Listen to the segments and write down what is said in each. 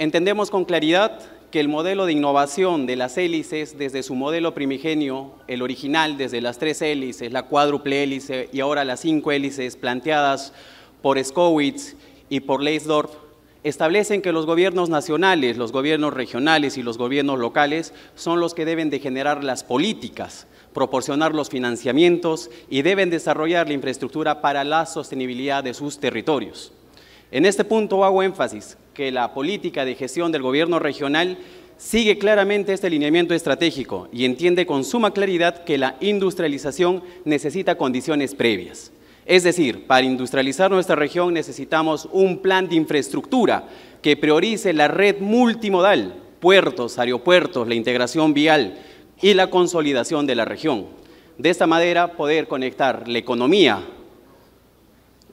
Entendemos con claridad que el modelo de innovación de las hélices desde su modelo primigenio, el original desde las tres hélices, la cuádruple hélice y ahora las cinco hélices planteadas por Skowitz y por Leisdorf, establecen que los gobiernos nacionales, los gobiernos regionales y los gobiernos locales son los que deben de generar las políticas, proporcionar los financiamientos y deben desarrollar la infraestructura para la sostenibilidad de sus territorios. En este punto hago énfasis que la política de gestión del gobierno regional sigue claramente este alineamiento estratégico y entiende con suma claridad que la industrialización necesita condiciones previas. Es decir, para industrializar nuestra región necesitamos un plan de infraestructura que priorice la red multimodal, puertos, aeropuertos, la integración vial y la consolidación de la región. De esta manera poder conectar la economía,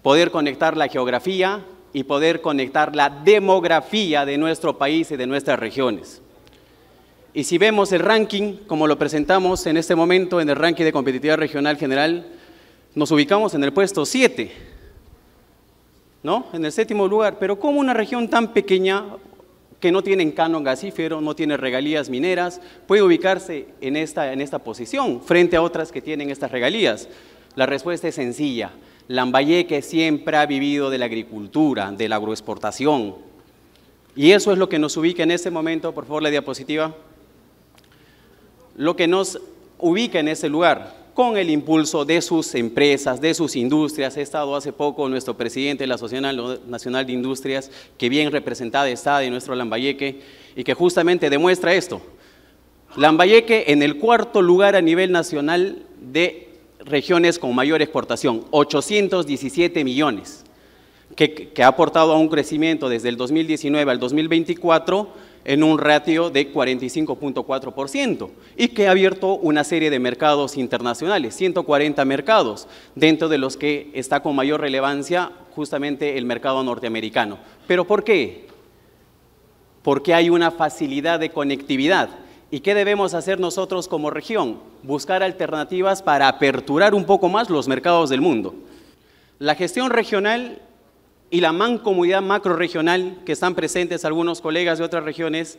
poder conectar la geografía y poder conectar la demografía de nuestro país y de nuestras regiones. Y si vemos el ranking, como lo presentamos en este momento en el ranking de competitividad regional general, nos ubicamos en el puesto 7, ¿no? En el séptimo lugar. Pero ¿cómo una región tan pequeña que no tiene canon gasífero, no tiene regalías mineras, puede ubicarse en esta, en esta posición frente a otras que tienen estas regalías? La respuesta es sencilla Lambayeque siempre ha vivido de la agricultura, de la agroexportación. Y eso es lo que nos ubica en este momento, por favor, la diapositiva. Lo que nos ubica en ese lugar, con el impulso de sus empresas, de sus industrias. He estado hace poco nuestro presidente de la Asociación Nacional de Industrias, que bien representada está de nuestro Lambayeque, y que justamente demuestra esto. Lambayeque en el cuarto lugar a nivel nacional de regiones con mayor exportación, 817 millones, que, que, ha aportado a un crecimiento desde el 2019 al 2024 en un ratio de 45.4% y que ha abierto una serie de mercados internacionales, 140 mercados, dentro de los que está con mayor relevancia justamente el mercado norteamericano. ¿Pero por qué? Porque hay una facilidad de conectividad ¿Y qué debemos hacer nosotros como región? Buscar alternativas para aperturar un poco más los mercados del mundo. La gestión regional y la mancomunidad macroregional, que están presentes algunos colegas de otras regiones,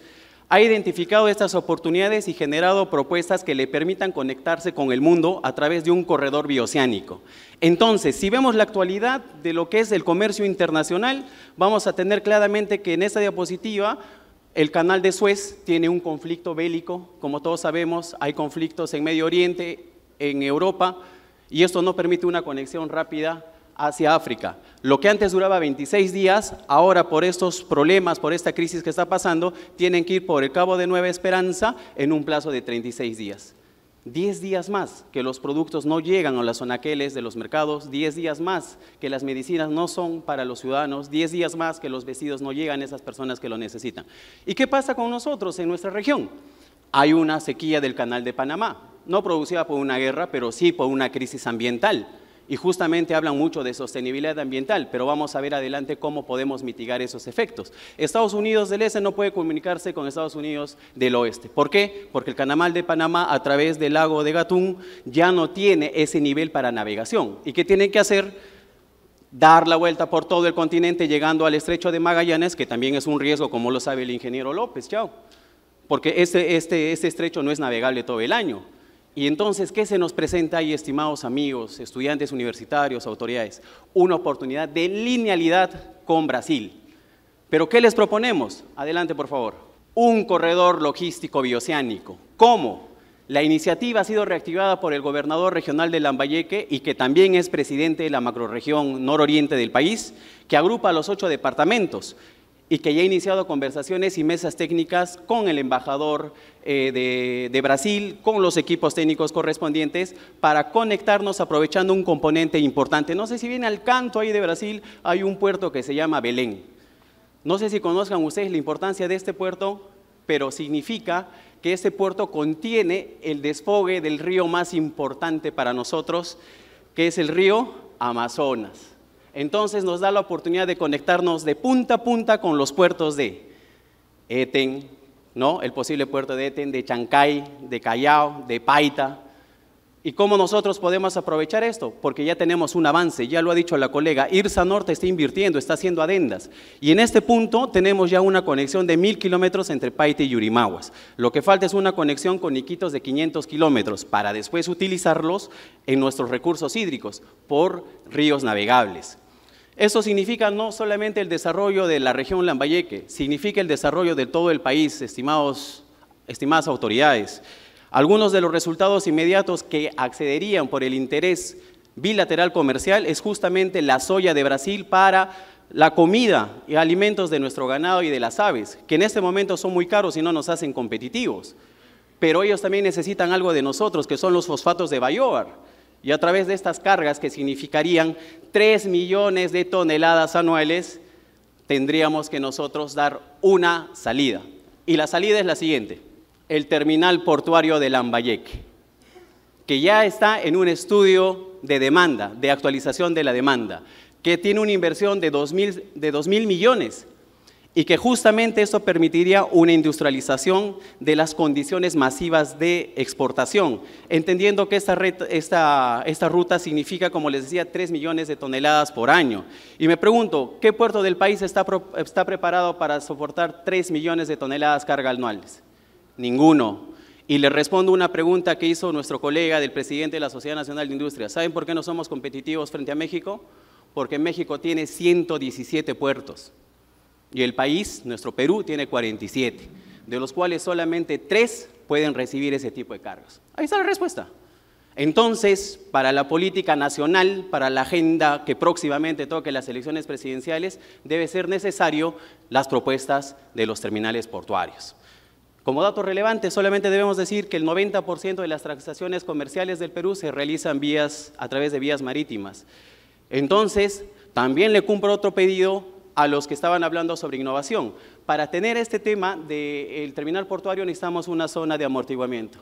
ha identificado estas oportunidades y generado propuestas que le permitan conectarse con el mundo a través de un corredor bioceánico. Entonces, si vemos la actualidad de lo que es el comercio internacional, vamos a tener claramente que en esta diapositiva el canal de Suez tiene un conflicto bélico, como todos sabemos, hay conflictos en Medio Oriente, en Europa, y esto no permite una conexión rápida hacia África. Lo que antes duraba 26 días, ahora por estos problemas, por esta crisis que está pasando, tienen que ir por el Cabo de Nueva Esperanza en un plazo de 36 días. 10 días más que los productos no llegan a las zonaqueles de los mercados, 10 días más que las medicinas no son para los ciudadanos, 10 días más que los vestidos no llegan a esas personas que lo necesitan. ¿Y qué pasa con nosotros en nuestra región? Hay una sequía del canal de Panamá, no producida por una guerra, pero sí por una crisis ambiental y justamente hablan mucho de sostenibilidad ambiental, pero vamos a ver adelante cómo podemos mitigar esos efectos. Estados Unidos del Este no puede comunicarse con Estados Unidos del Oeste. ¿Por qué? Porque el canal de Panamá a través del lago de Gatún ya no tiene ese nivel para navegación. ¿Y qué tienen que hacer? dar la vuelta por todo el continente llegando al estrecho de Magallanes, que también es un riesgo, como lo sabe el ingeniero López, chao, porque este, este, este estrecho no es navegable todo el año. Y entonces, ¿qué se nos presenta ahí, estimados amigos, estudiantes universitarios, autoridades? Una oportunidad de linealidad con Brasil. ¿Pero qué les proponemos? Adelante, por favor. Un corredor logístico bioceánico. ¿Cómo? La iniciativa ha sido reactivada por el gobernador regional de Lambayeque y que también es presidente de la macroregión nororiente del país, que agrupa a los ocho departamentos, y que ya ha iniciado conversaciones y mesas técnicas con el embajador eh, de, de, Brasil, con los equipos técnicos correspondientes, para conectarnos aprovechando un componente importante. No sé si viene al canto ahí de Brasil, hay un puerto que se llama Belén. No sé si conozcan ustedes la importancia de este puerto, pero significa que este puerto contiene el desfogue del río más importante para nosotros, que es el río Amazonas entonces nos da la oportunidad de conectarnos de punta a punta con los puertos de Eten, ¿no? el posible puerto de Eten, de Chancay, de Callao, de Paita. ¿Y cómo nosotros podemos aprovechar esto? Porque ya tenemos un avance, ya lo ha dicho la colega, Irsa Norte está invirtiendo, está haciendo adendas. Y en este punto tenemos ya una conexión de mil kilómetros entre Paita y Yurimaguas. Lo que falta es una conexión con Iquitos de 500 kilómetros para después utilizarlos en nuestros recursos hídricos por ríos navegables. Eso significa no solamente el desarrollo de la región Lambayeque, significa el desarrollo de todo el país, estimadas autoridades. Algunos de los resultados inmediatos que accederían por el interés bilateral comercial es justamente la soya de Brasil para la comida y alimentos de nuestro ganado y de las aves, que en este momento son muy caros y no nos hacen competitivos. Pero ellos también necesitan algo de nosotros, que son los fosfatos de Bayobar y a través de estas cargas, que significarían 3 millones de toneladas anuales, tendríamos que nosotros dar una salida. Y la salida es la siguiente, el terminal portuario de Lambayeque, que ya está en un estudio de demanda, de actualización de la demanda, que tiene una inversión de de 2 mil millones y que justamente eso permitiría una industrialización de las condiciones masivas de exportación, entendiendo que esta, ruta significa, como les decía, 3 millones de toneladas por año. Y me pregunto, ¿qué puerto del país está, está preparado para soportar 3 millones de toneladas carga anuales? Ninguno. Y le respondo una pregunta que hizo nuestro colega del presidente de la Sociedad Nacional de Industria. ¿Saben por qué no somos competitivos frente a México? Porque México tiene 117 puertos. Y el país, nuestro Perú, tiene 47, de los cuales solamente tres pueden recibir ese tipo de cargos. Ahí está la respuesta. Entonces, para la política nacional, para la agenda que próximamente toque las elecciones presidenciales, debe ser necesario las propuestas de los terminales portuarios. Como dato relevante, solamente debemos decir que el 90% de las transacciones comerciales del Perú se realizan vías, a través de vías marítimas. Entonces, también le cumplo otro pedido a los que estaban hablando sobre innovación. Para tener este tema del terminal portuario necesitamos una zona de amortiguamiento.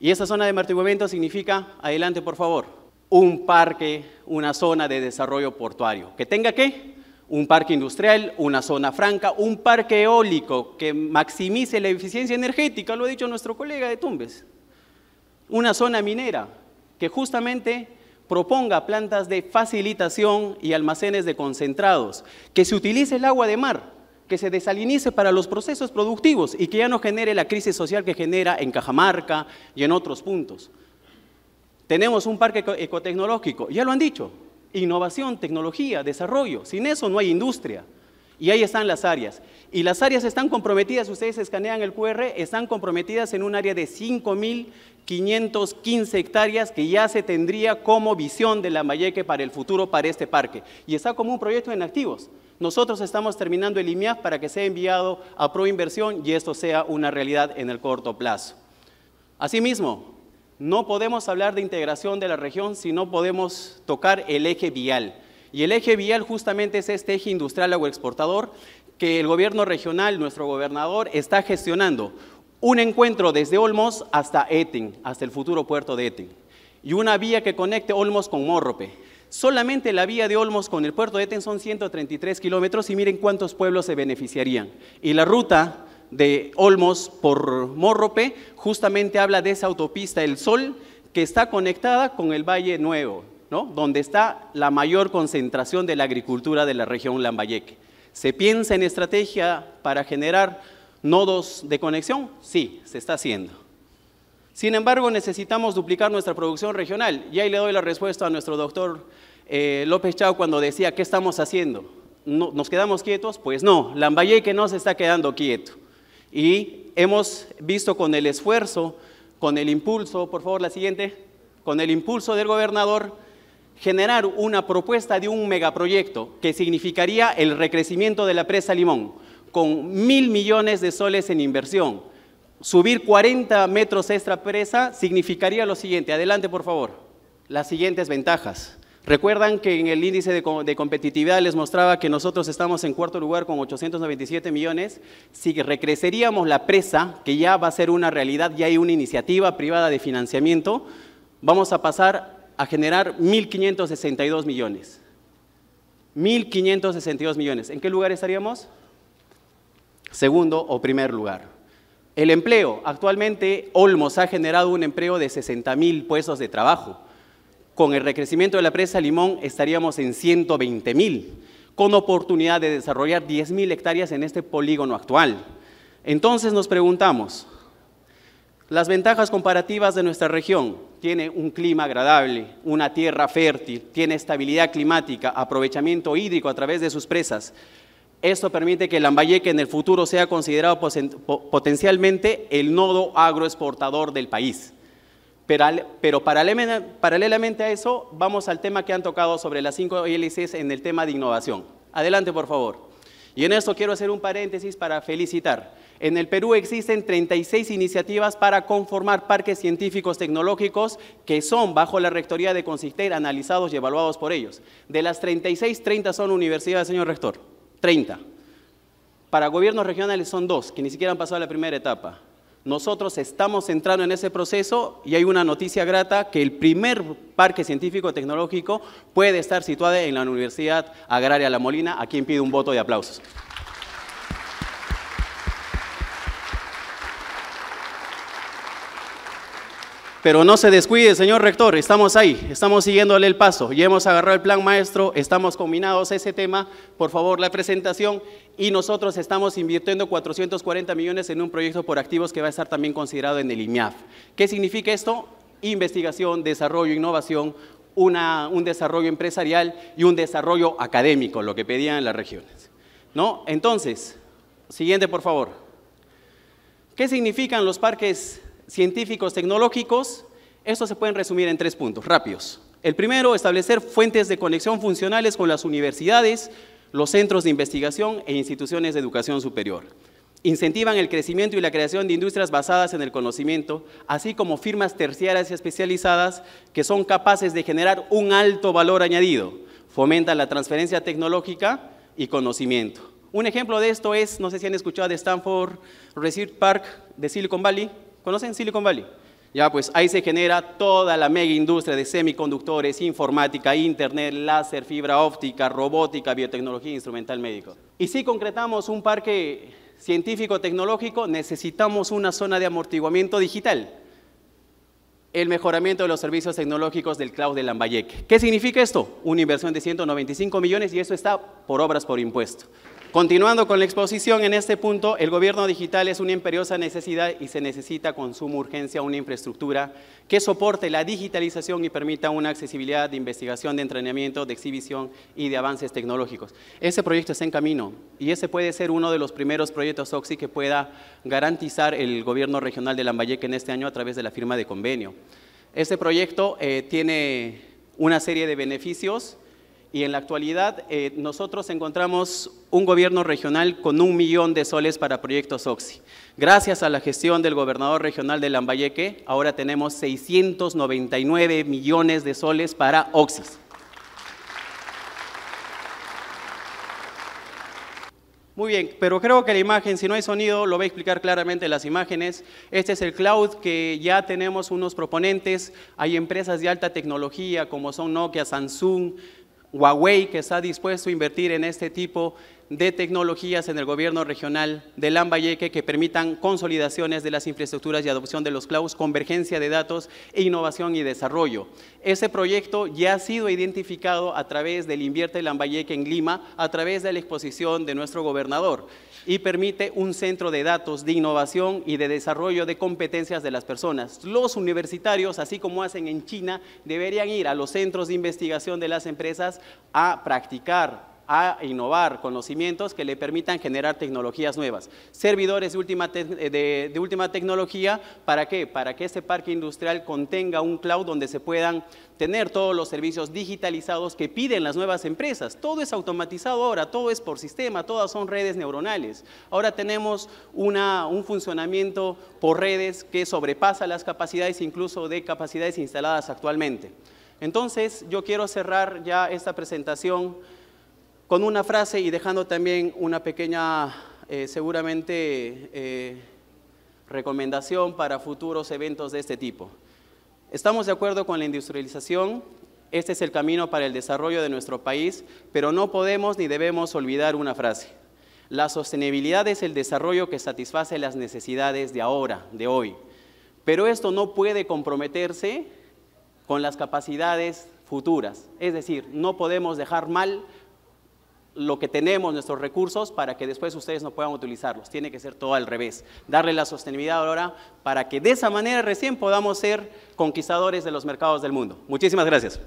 Y esa zona de amortiguamiento significa, adelante por favor, un parque, una zona de desarrollo portuario. ¿Que tenga qué? Un parque industrial, una zona franca, un parque eólico que maximice la eficiencia energética, lo ha dicho nuestro colega de Tumbes. Una zona minera que justamente proponga plantas de facilitación y almacenes de concentrados, que se utilice el agua de mar, que se desalinice para los procesos productivos y que ya no genere la crisis social que genera en Cajamarca y en otros puntos. Tenemos un parque ecotecnológico, ya lo han dicho, innovación, tecnología, desarrollo, sin eso no hay industria. Y ahí están las áreas. Y las áreas están comprometidas, ustedes escanean el QR, están comprometidas en un área de 5.515 hectáreas que ya se tendría como visión de la Mayeque para el futuro para este parque. Y está como un proyecto en activos. Nosotros estamos terminando el IMIAF para que sea enviado a Proinversión y esto sea una realidad en el corto plazo. Asimismo, no podemos hablar de integración de la región si no podemos tocar el eje vial. Y el eje vial justamente es este eje industrial exportador que el gobierno regional, nuestro gobernador, está gestionando. Un encuentro desde Olmos hasta Etin, hasta el futuro puerto de Etin. Y una vía que conecte Olmos con Morrope. Solamente la vía de Olmos con el puerto de Etin son 133 kilómetros y miren cuántos pueblos se beneficiarían. Y la ruta de Olmos por Morrope justamente habla de esa autopista El Sol que está conectada con el Valle Nuevo, donde está la mayor concentración de la agricultura de la región Lambayeque. ¿Se piensa en estrategia para generar nodos de conexión? Sí, se está haciendo. Sin embargo, necesitamos duplicar nuestra producción regional. Y ahí le doy la respuesta a nuestro doctor eh, López Chao cuando decía, ¿qué estamos haciendo? ¿Nos quedamos quietos? Pues no, Lambayeque no se está quedando quieto. Y hemos visto con el esfuerzo, con el impulso, por favor la siguiente, con el impulso del gobernador, generar una propuesta de un megaproyecto que significaría el recrecimiento de la presa Limón, con mil millones de soles en inversión. Subir 40 metros extra presa significaría lo siguiente, adelante por favor, las siguientes ventajas. Recuerdan que en el índice de, competitividad les mostraba que nosotros estamos en cuarto lugar con 897 millones. Si recreceríamos la presa, que ya va a ser una realidad, ya hay una iniciativa privada de financiamiento, vamos a pasar a generar 1.562 millones. 1.562 millones. ¿En qué lugar estaríamos? Segundo o primer lugar. El empleo. Actualmente Olmos ha generado un empleo de 60.000 puestos de trabajo. Con el recrecimiento de la presa Limón estaríamos en 120.000, con oportunidad de desarrollar 10.000 hectáreas en este polígono actual. Entonces nos preguntamos, las ventajas comparativas de nuestra región, tiene un clima agradable, una tierra fértil, tiene estabilidad climática, aprovechamiento hídrico a través de sus presas. Esto permite que Lambayeque en el futuro sea considerado potencialmente el nodo agroexportador del país. Pero, pero paralelamente a eso, vamos al tema que han tocado sobre las cinco hélices en el tema de innovación. Adelante, por favor. Y en esto quiero hacer un paréntesis para felicitar en el Perú existen 36 iniciativas para conformar parques científicos tecnológicos que son, bajo la rectoría de Consister, analizados y evaluados por ellos. De las 36, 30 son universidades, señor rector. 30. Para gobiernos regionales son dos, que ni siquiera han pasado la primera etapa. Nosotros estamos entrando en ese proceso y hay una noticia grata que el primer parque científico tecnológico puede estar situado en la Universidad Agraria La Molina, a quien pido un voto de aplausos. Pero no se descuide, señor rector, estamos ahí, estamos siguiéndole el paso, ya hemos agarrado el plan maestro, estamos combinados ese tema, por favor, la presentación, y nosotros estamos invirtiendo 440 millones en un proyecto por activos que va a estar también considerado en el IMIAF. ¿Qué significa esto? Investigación, desarrollo, innovación, un desarrollo empresarial y un desarrollo académico, lo que pedían las regiones. ¿No? Entonces, siguiente, por favor. ¿Qué significan los parques científicos tecnológicos, estos se pueden resumir en tres puntos rápidos. El primero, establecer fuentes de conexión funcionales con las universidades, los centros de investigación e instituciones de educación superior. Incentivan el crecimiento y la creación de industrias basadas en el conocimiento, así como firmas terciarias y especializadas que son capaces de generar un alto valor añadido. Fomentan la transferencia tecnológica y conocimiento. Un ejemplo de esto es, no sé si han escuchado de Stanford Research Park de Silicon Valley, ¿Conocen Silicon Valley? Ya, pues ahí se genera toda la mega industria de semiconductores, informática, internet, láser, fibra óptica, robótica, biotecnología, instrumental médico. Y si concretamos un parque científico-tecnológico, necesitamos una zona de amortiguamiento digital. El mejoramiento de los servicios tecnológicos del cloud de Lambayeque. ¿Qué significa esto? Una inversión de 195 millones y eso está por obras por impuesto. Continuando con la exposición, en este punto el gobierno digital es una imperiosa necesidad y se necesita con suma urgencia una infraestructura que soporte la digitalización y permita una accesibilidad de investigación, de entrenamiento, de exhibición y de avances tecnológicos. Ese proyecto está en camino y ese puede ser uno de los primeros proyectos OXI que pueda garantizar el gobierno regional de Lambayeque en este año a través de la firma de convenio. Este proyecto eh, tiene una serie de beneficios y en la actualidad eh, nosotros encontramos un gobierno regional con un millón de soles para proyectos OXI. Gracias a la gestión del gobernador regional de Lambayeque, ahora tenemos 699 millones de soles para OXIS. Muy bien, pero creo que la imagen, si no hay sonido, lo voy a explicar claramente las imágenes. Este es el cloud que ya tenemos unos proponentes. Hay empresas de alta tecnología como son Nokia, Samsung, Huawei, que está dispuesto a invertir en este tipo de tecnologías en el gobierno regional de Lambayeque que permitan consolidaciones de las infraestructuras y adopción de los clouds, convergencia de datos e innovación y desarrollo. Ese proyecto ya ha sido identificado a través del Invierte Lambayeque en Lima, a través de la exposición de nuestro gobernador y permite un centro de datos de innovación y de desarrollo de competencias de las personas. Los universitarios, así como hacen en China, deberían ir a los centros de investigación de las empresas a practicar a innovar conocimientos que le permitan generar tecnologías nuevas. Servidores eh, de última, tecnología, ¿para qué? Para que este parque industrial contenga un cloud donde se puedan tener todos los servicios digitalizados que piden las nuevas empresas. Todo es automatizado ahora, todo es por sistema, todas son redes neuronales. Ahora tenemos una, un funcionamiento por redes que sobrepasa las capacidades incluso de capacidades instaladas actualmente. Entonces, yo quiero cerrar ya esta presentación con una frase y dejando también una pequeña, eh, seguramente, eh, recomendación para futuros eventos de este tipo. Estamos de acuerdo con la industrialización, este es el camino para el desarrollo de nuestro país, pero no podemos ni debemos olvidar una frase. La sostenibilidad es el desarrollo que satisface las necesidades de ahora, de hoy. Pero esto no puede comprometerse con las capacidades futuras. Es decir, no podemos dejar mal lo que tenemos, nuestros recursos, para que después ustedes no puedan utilizarlos. Tiene que ser todo al revés. Darle la sostenibilidad ahora para que de esa manera recién podamos ser conquistadores de los mercados del mundo. Muchísimas gracias.